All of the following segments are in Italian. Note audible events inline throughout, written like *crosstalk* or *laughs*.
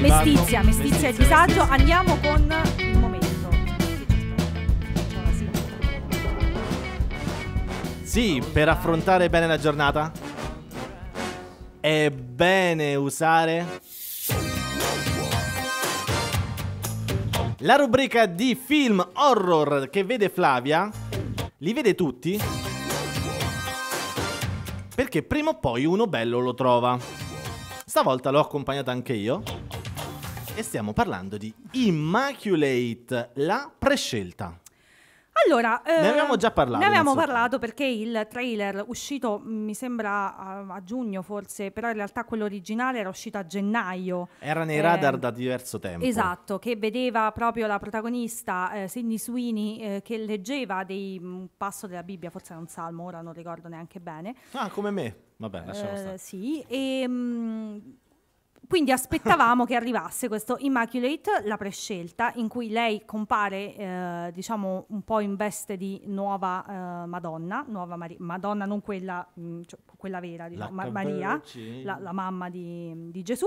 Mestizia, mestizia e disagio. Andiamo con il momento. Sì, per affrontare bene la giornata è bene usare La rubrica di film horror che vede Flavia, li vede tutti, perché prima o poi uno bello lo trova. Stavolta l'ho accompagnata anche io e stiamo parlando di Immaculate, la prescelta. Allora, ne eh, avevamo già parlato. Ne avevamo parlato perché il trailer uscito, mi sembra a, giugno forse, però in realtà quello originale era uscito a gennaio. Era nei eh, radar da diverso tempo. Esatto, che vedeva proprio la protagonista eh, Sidney Sweeney eh, che leggeva dei, mm, un passo della Bibbia, forse era un salmo, ora non ricordo neanche bene. Ah, come me. Vabbè, lasciamo eh, stare. Sì, e... Mh, mm, quindi *laughs* aspettavamo che arrivasse questo Immaculate, la prescelta, in cui lei compare, eh, diciamo, un po' in veste di nuova eh, Madonna, nuova Mari- Madonna non quella, mh, mm, cioè, quella vera, diciamo, ma- Maria, la, la, mamma di, di Gesù.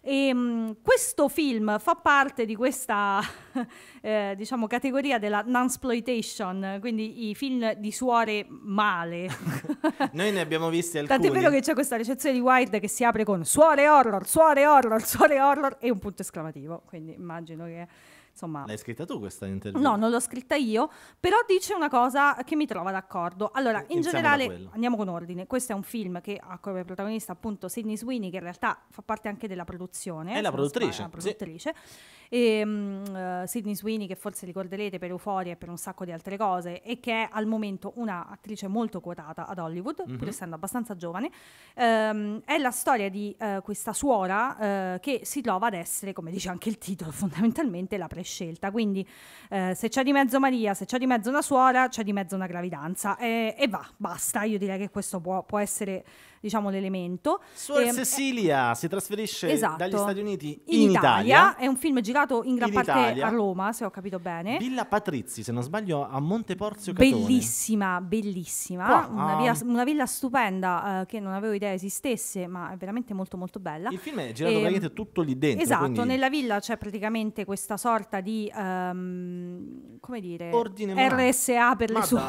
E, ehm, mh, questo film fa parte di questa, *laughs* eh, diciamo, categoria della non-sploitation, quindi i film di suore male. *laughs* Noi ne abbiamo visti alcuni. Tant'è vero che c'è questa recensione di Wired che si apre con suore horror, suore sole horror, sole horror e un punto esclamativo, quindi immagino che insomma... L'hai scritta tu questa intervista? No, non l'ho scritta io, però dice una cosa che mi trova d'accordo. Allora, eh, in Iniziamo generale, andiamo con ordine, questo è un film che ha come protagonista appunto Sidney Sweeney, che in realtà fa parte anche della produzione. È la produttrice. Spara, la produttrice. Sì. Ehm, e, um, uh, Sidney Sweeney, che forse ricorderete per Euforia e per un sacco di altre cose, e che è al momento un'attrice molto quotata ad Hollywood, mm-hmm. pur essendo abbastanza giovane, um, è la storia di uh, questa suora uh, che si trova ad essere, come dice anche il titolo, *laughs* fondamentalmente la presenza scelta. Quindi eh, se c'è di mezzo Maria, se c'è di mezzo una suora, c'è di mezzo una gravidanza e, e va, basta. Io direi che questo può, può essere diciamo, l'elemento. Suor eh, Cecilia eh, si trasferisce esatto. dagli Stati Uniti in, in Italia. Italia. È un film girato in gran in parte Italia. a Roma, se ho capito bene. Villa Patrizi, se non sbaglio, a Monteporzio Catone. Bellissima, bellissima. Wow. Una, via, ah. una, villa stupenda eh, che non avevo idea esistesse, ma è veramente molto molto bella. Il film è girato ehm, praticamente tutto lì dentro. Esatto, quindi... nella villa c'è praticamente questa sorta di... Um, come dire? Ordine RSA per ma le sue...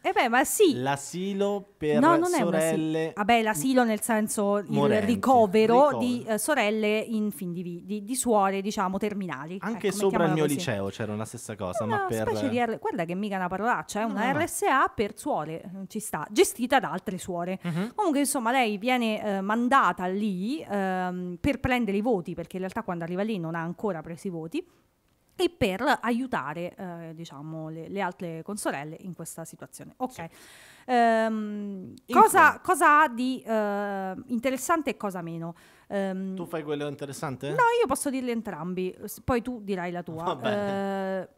*laughs* Eh beh, ma sì. L'asilo per no, non sorelle... È un asilo. Vabbè, l'asilo nel senso il ricovero, ricovero. di eh, sorelle in fin di, di, di, suore, diciamo, terminali. Anche ecco, sopra il mio così. liceo c'era la stessa cosa, una ma per... Specie di R... Guarda che mica una parolaccia, è eh? una no, RSA no. per suore, eh, ci sta, gestita da altre suore. Uh-huh. Comunque, insomma, lei viene eh, mandata lì ehm, per prendere i voti, perché in realtà quando arriva lì non ha ancora preso i voti e per aiutare eh, diciamo, le, le, altre consorelle in questa situazione. Ok. Sì. Ehm, cosa, cosa, ha di eh, interessante e cosa meno? Ehm, tu fai quello interessante? No, io posso dirle entrambi, poi tu dirai la tua. Eh,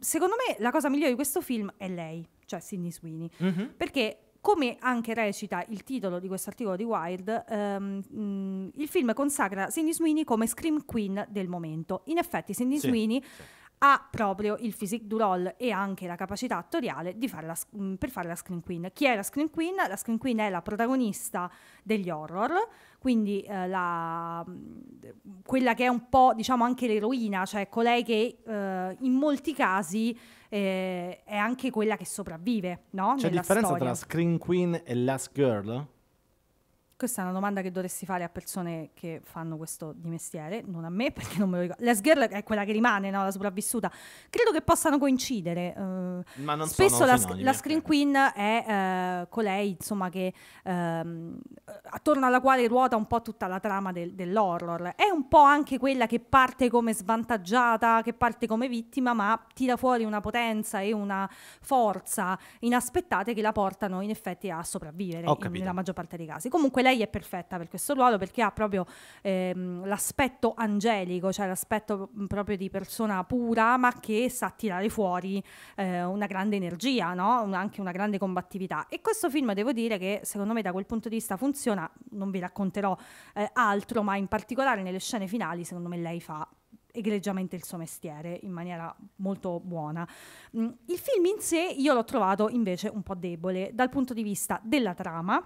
secondo me la cosa migliore di questo film è lei, cioè Sidney Sweeney, mm-hmm. perché come anche recita il titolo di questo articolo di Wild, ehm, mm, il film consacra Sidney Sweeney come Scream Queen del momento. In effetti Sidney sì, Sweeney sì ha proprio il physique du role e anche la capacità attoriale fare la, mm, per fare la screen queen. Chi è la screen queen? La screen queen è la protagonista degli horror, quindi eh, la, mm, quella che è un po' diciamo anche l'eroina, cioè colei che eh, in molti casi eh, è anche quella che sopravvive. No? C'è Nella differenza storia. tra screen queen e last girl? Questa è una domanda che dovresti fare a persone che fanno questo di mestiere, non a me perché non me lo ricordo. Les girl è quella che rimane, no? la sopravvissuta. Credo che possano coincidere. Uh, Ma non spesso sono la, sinonimi, la eh. screen queen è uh, colei, insomma, che uh, attorno alla quale ruota un po' tutta la trama del, dell'horror. È un po' anche quella che parte come svantaggiata, che parte come vittima, ma tira fuori una potenza e una forza inaspettate che la portano in effetti a sopravvivere in, nella maggior parte dei casi. Comunque lei è perfetta per questo ruolo perché ha proprio ehm, l'aspetto angelico, cioè l'aspetto proprio di persona pura ma che sa tirare fuori eh, una grande energia, no? un, anche una grande combattività. E questo film devo dire che secondo me da quel punto di vista funziona, non vi racconterò eh, altro, ma in particolare nelle scene finali secondo me lei fa egregiamente il suo mestiere in maniera molto buona. Mm, il film in sé io l'ho trovato invece un po' debole dal punto di vista della trama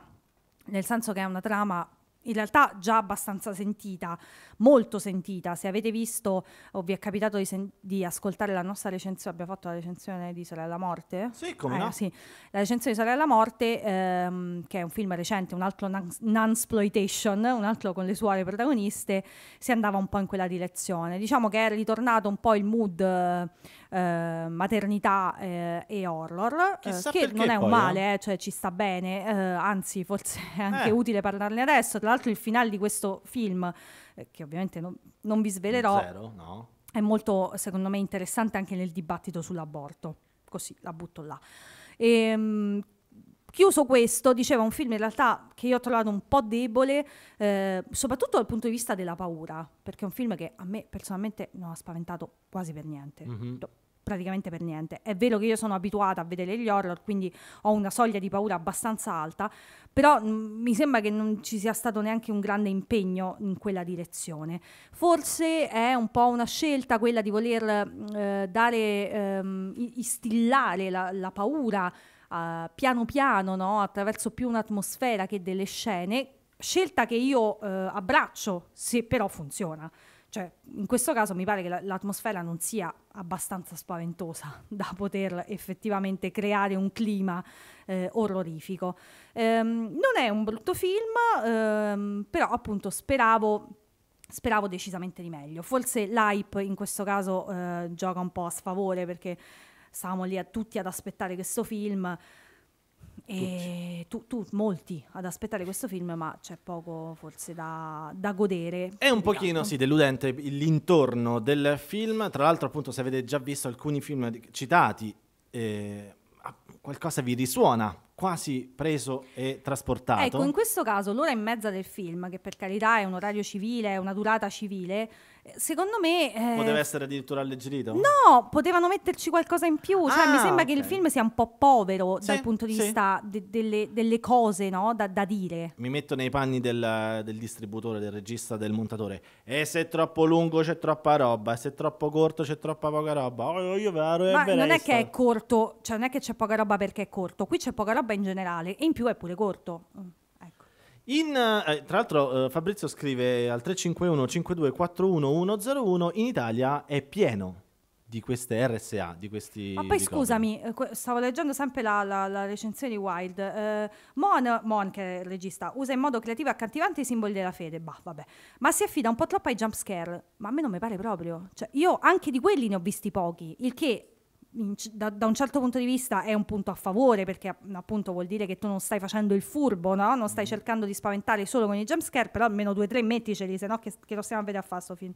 nel senso che è una trama in realtà già abbastanza sentita, molto sentita. Se avete visto o vi è capitato di, di ascoltare la nostra recensione, abbiamo fatto la recensione di Sorella Morte? Sì, come eh, no? Sì. La recensione di Sorella Morte, ehm, che è un film recente, un altro non-exploitation, un altro con le suore protagoniste, si andava un po' in quella direzione. Diciamo che è ritornato un po' il mood eh, maternità eh, e horror, eh, che non è un eh. male, eh, cioè ci sta bene, anzi forse è anche utile parlarne adesso tra l'altro il finale di questo film, eh, che ovviamente non, non vi svelerò, Zero, no. è molto, secondo me, interessante anche nel dibattito sull'aborto. Così, la butto là. E, ehm, chiuso questo, diceva un film in realtà che io ho trovato un po' debole, eh, soprattutto dal punto di vista della paura, perché è un film che a me personalmente non ha spaventato quasi per niente. Mm-hmm praticamente per niente. È vero che io sono abituata a vedere gli horror, quindi ho una soglia di paura abbastanza alta, però mh, mm, mi sembra che non ci sia stato neanche un grande impegno in quella direzione. Forse è un po' una scelta quella di voler mm, eh, dare, ehm, istillare la, la paura. Eh, piano piano, no? attraverso più un'atmosfera che delle scene, scelta che io eh, abbraccio se però funziona. Cioè, in questo caso mi pare che l'atmosfera non sia abbastanza spaventosa *laughs* da poter effettivamente creare un clima eh, orrorifico. Ehm, non è un brutto film, ehm, però appunto speravo speravo decisamente di meglio. Forse l'hype in questo caso eh, gioca un po' a sfavore perché stavamo lì a tutti ad aspettare questo film. E tu, tu, molti ad aspettare questo film, ma c'è poco forse da, da godere. È un pochino, sì, deludente l'intorno del film. Tra l'altro, appunto, se avete già visto alcuni film citati, eh, qualcosa vi risuona quasi preso e trasportato. Ecco, in questo caso l'ora e mezza del film, che per carità è un orario civile, è una durata civile, eh, secondo me. Eh, Poteva essere addirittura alleggerito? No, potevano metterci qualcosa in più. Cioè, ah, mi sembra okay. che il film sia un po' povero sì, dal punto di sì. vista de- delle, delle, cose no? da, da, dire. Mi metto nei panni del, del, distributore, del regista, del montatore. E se è troppo lungo c'è troppa roba, e se è troppo corto c'è troppa poca roba. Oh, io vero, Ma non è che è corto, cioè non è che c'è poca roba perché è corto. Qui c'è poca roba in generale, e in più è pure corto. In, eh, tra l'altro eh, Fabrizio scrive al 351 5241 101 in Italia è pieno di queste RSA, di questi... Ma poi scusami, eh, stavo leggendo sempre la, la, la recensione di Wild. Eh, Mon, Mon, che è il regista, usa in modo creativo e accattivante i simboli della fede, bah, vabbè. Ma si affida un po' troppo ai jumpscare, ma a me non mi pare proprio. Cioè, io anche di quelli ne ho visti pochi, il che in, da, da, un certo punto di vista è un punto a favore perché appunto vuol dire che tu non stai facendo il furbo, no? non stai mm-hmm. cercando di spaventare solo con i jumpscare, però almeno due o tre metticeli, se no che, che, lo stiamo a vedere a fare sto film.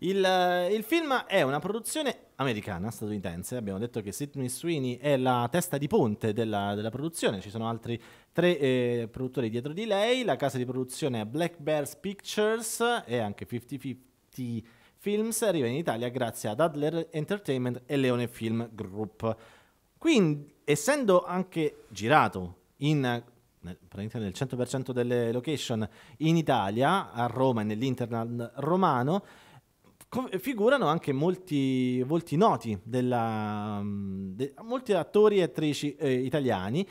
Il, il, film è una produzione americana, statunitense. Abbiamo detto che Sidney Sweeney è la testa di ponte della, della produzione. Ci sono altri tre eh, produttori dietro di lei. La casa di produzione è Black Bears Pictures e anche 5050 Films arriva in Italia grazie ad Adler Entertainment e Leone Film Group. Quindi, essendo anche girato in praticamente nel 100% delle location in Italia, a Roma e nell'internal romano, figurano anche molti volti noti, della, de, molti attori e attrici eh, italiani.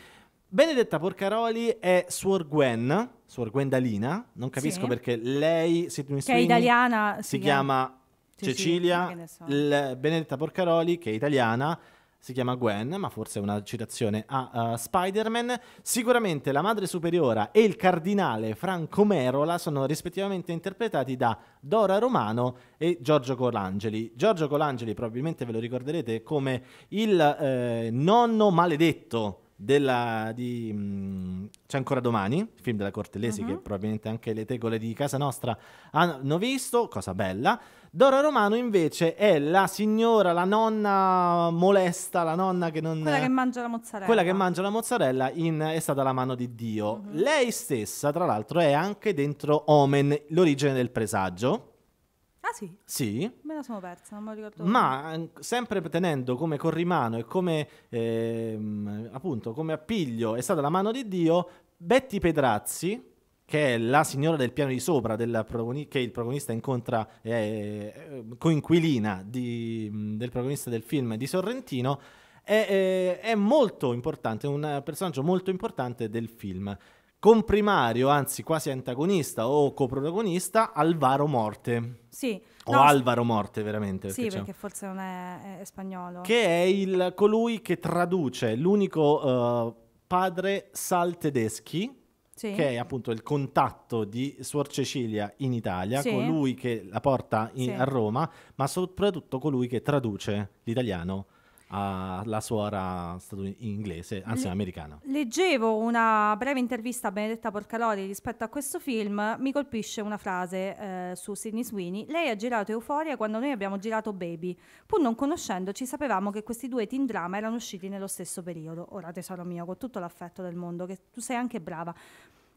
Benedetta Porcaroli è Suor Gwen, Suor Gwendalina, non capisco sì. perché lei si, che è italiana, si, si chiama, chiama Cecilia, Cecilia so. Benedetta Porcaroli, che è italiana, si chiama Gwen, ma forse è una citazione a uh, Spider-Man. Sicuramente la madre superiora e il cardinale Franco Merola sono rispettivamente interpretati da Dora Romano e Giorgio Colangeli. Giorgio Colangeli probabilmente ve lo ricorderete come il eh, nonno maledetto della, di mh, mm, C'è ancora domani, il film della Cortellesi uh-huh. che mhm. probabilmente anche le tegole di casa nostra hanno visto, cosa bella. Dora Romano invece è la signora, la nonna molesta, la nonna che non... Quella che mangia la mozzarella. Quella che mangia la mozzarella in, è stata la mano di Dio. Uh-huh. Lei stessa, tra l'altro, è anche dentro Omen, l'origine del presagio Ah sì? Sì. Me la sono persa, non me lo ricordo. Ma eh, sempre tenendo come corrimano e come, ehm, appunto, come appiglio è stata la mano di Dio, Betty Pedrazzi, che è la signora del piano di sopra, progoni- che il protagonista incontra, eh, ehm, coinquilina di, del protagonista del film di Sorrentino, è, è, eh, è molto importante, un personaggio molto importante del film comprimario, anzi quasi antagonista o coprotagonista, Alvaro Morte. Sì. O no, Alvaro Morte, veramente. Perché sì, perché forse non è, è, spagnolo. Che è il, colui che traduce l'unico uh, padre saltedeschi, sì. che è appunto il contatto di Suor Cecilia in Italia, sì. colui che la porta in, sì. a Roma, ma soprattutto colui che traduce l'italiano alla suora inglese, anzi Le- americana. Leggevo una breve intervista a Benedetta Porcalori rispetto a questo film, mi colpisce una frase eh, su Sidney Sweeney, lei ha girato Euforia quando noi abbiamo girato Baby, pur non conoscendoci sapevamo che questi due teen drama erano usciti nello stesso periodo. Ora tesoro mio, con tutto l'affetto del mondo, che tu sei anche brava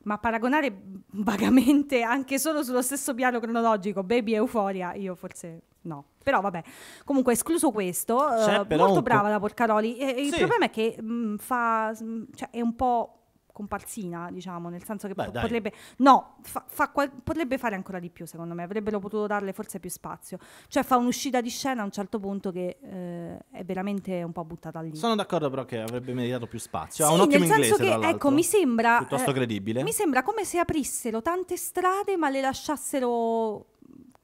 ma paragonare vagamente anche solo sullo stesso piano cronologico Baby e Euforia, io forse No, però vabbè, comunque escluso questo, uh, molto brava po- la Porcaroli. E, sì. Il problema è che mh, mm, fa, cioè, è un po' comparsina, diciamo, nel senso che Beh, potrebbe, no, fa, fa qual- potrebbe fare ancora di più, secondo me, avrebbero potuto darle forse più spazio. Cioè fa un'uscita di scena a un certo punto che eh, è veramente un po' buttata lì. Sono d'accordo però che avrebbe meritato più spazio. Sì, ha un ottimo nel senso inglese, che, ecco, mi sembra... Piuttosto eh, credibile. Eh, mi sembra come se aprissero tante strade ma le lasciassero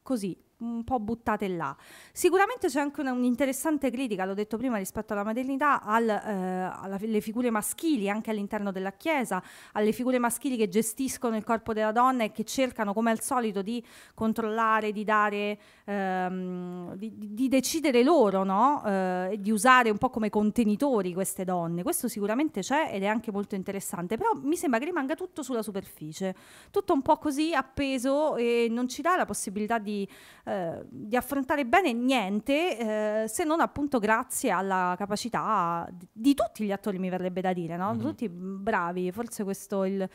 così un po' buttate là. Sicuramente c'è anche una, un'interessante critica, l'ho detto prima, rispetto alla maternità, al, eh, alle figure maschili, anche all'interno della Chiesa, alle figure maschili che gestiscono il corpo della donna e che cercano, come al solito, di controllare, di dare, ehm, di, di, decidere loro, no? eh, di usare un po' come contenitori queste donne. Questo sicuramente c'è ed è anche molto interessante, però mi sembra che rimanga tutto sulla superficie, tutto un po' così appeso e non ci dà la possibilità di eh, di affrontare bene niente eh, se non appunto grazie alla capacità di, di, tutti gli attori, mi verrebbe da dire, no? Mm-hmm. Tutti bravi, forse questo il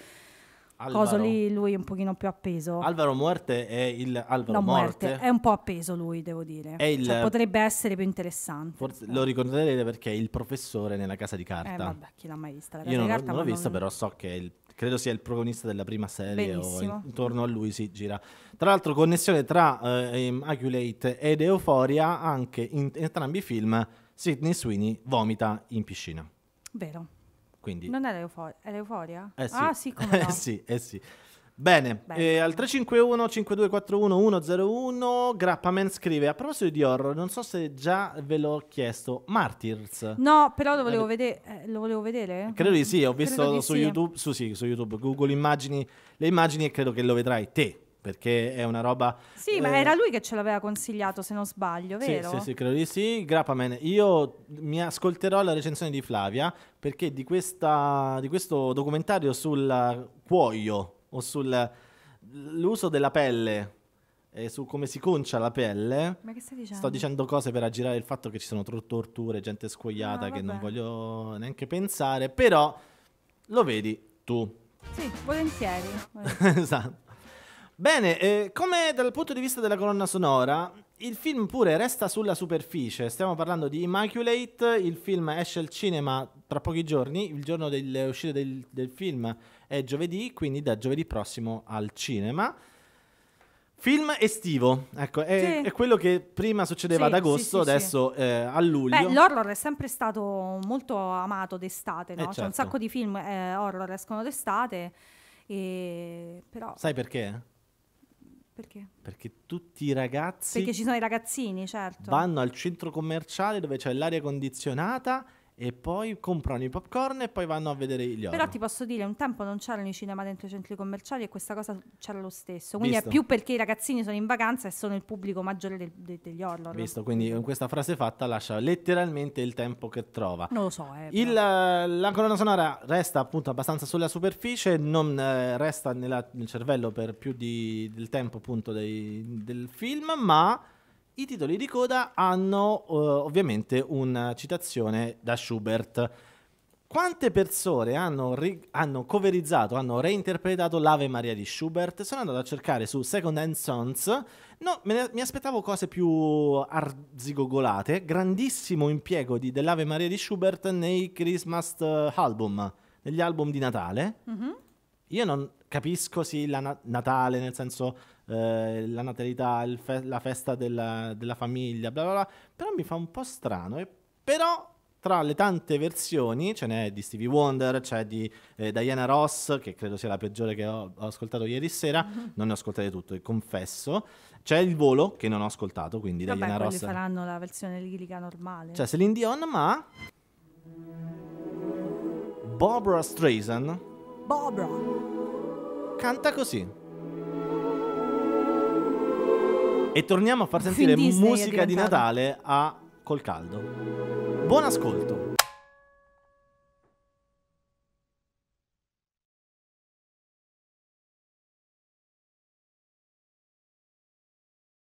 Alvaro. coso lì lui è un pochino più appeso. Alvaro Muerte è il Alvaro no, Muerte. Muerte. È un po' appeso lui, devo dire. Il... Cioè, potrebbe essere più interessante. Forse lo ricorderete perché è il professore nella casa di carta. Eh, vabbè, chi l'ha mai vista? La Io non, carta, non l'ho vista, non... però so che il... credo sia il protagonista della prima serie Benissimo. o intorno a lui si gira. Tra l'altro connessione tra eh, ehm, Aculate ed Euphoria anche in entrambi i film Sidney Sweeney vomita in piscina. Vero. Quindi, non è l'euforia? È l'euforia? Eh sì. Ah sì, come no. *laughs* eh sì, eh sì. Bene, eh, al 351-5241-101 Grappaman scrive A proposito di horror, non so se già ve l'ho chiesto Martyrs No, però lo volevo, eh, vede- eh, lo volevo vedere Credo di sì, ho visto su, sì. YouTube, su, sì, su YouTube Google immagini, le immagini e credo che lo vedrai te perché è una roba... Sì, eh... ma era lui che ce l'aveva consigliato, se non sbaglio, vero? Sì, sì, sì credo di sì. Grappaman, io mi ascolterò la recensione di Flavia, perché di, questa, di questo documentario sul cuoio, o sull'uso della pelle, e su come si concia la pelle... Ma che stai dicendo? Sto dicendo cose per aggirare il fatto che ci sono torture, gente scoiata, no, ah, che non voglio neanche pensare, però lo vedi tu. Sì, volentieri. *laughs* volentieri. esatto. Bene, eh, come dal punto di vista della colonna sonora, il film pure resta sulla superficie. Stiamo parlando di Immaculate, il film esce al cinema tra pochi giorni, il giorno dell'uscita del, del film è giovedì, quindi da giovedì prossimo al cinema. Film estivo, ecco, è, sì. è, quello che prima succedeva sì, ad agosto, sì, adesso eh, a luglio. Beh, l'horror è sempre stato molto amato d'estate, no? eh, C'è un certo. sacco di film eh, horror escono d'estate, e... però... Sai perché? Perché? Perché tutti i ragazzi... Perché ci sono i ragazzini, certo. Vanno al centro commerciale dove c'è l'aria condizionata e poi comprano i popcorn e poi vanno a vedere gli horror. Però ti posso dire, un tempo non c'erano i cinema dentro i centri commerciali e questa cosa c'era lo stesso. Quindi Visto. è più perché i ragazzini sono in vacanza e sono il pubblico maggiore del, de, degli horror. Visto, quindi questa frase fatta lascia letteralmente il tempo che trova. Non lo so. Eh, il, eh, la corona sonora resta appunto abbastanza sulla superficie, non eh, resta nella, nel cervello per più di, del tempo appunto dei, del film, ma i titoli di coda hanno uh, ovviamente una citazione da Schubert. Quante persone hanno, ri- hanno, coverizzato, hanno reinterpretato l'Ave Maria di Schubert? Sono andato a cercare su Second Hand Sons. No, ne- mi aspettavo cose più arzigogolate. Grandissimo impiego di- dell'Ave Maria di Schubert nei Christmas eh, album, negli album di Natale. Mm-hmm. Io non capisco, sì, la na- Natale, nel senso eh, la natalità, fe- la festa della, della, famiglia, bla bla bla, però mi fa un po' strano. E però tra le tante versioni ce n'è di Stevie Wonder, c'è di eh, Diana Ross, che credo sia la peggiore che ho, ho ascoltato ieri sera, mm-hmm. non ne ho ascoltate tutte, confesso. C'è il volo che non ho ascoltato, quindi Vabbè, Diana Ross. faranno la versione lirica normale. C'è Celine Dion, ma Barbara Streisand Barbara canta così. E torniamo a far sentire musica di Natale a Col Caldo. Buon ascolto!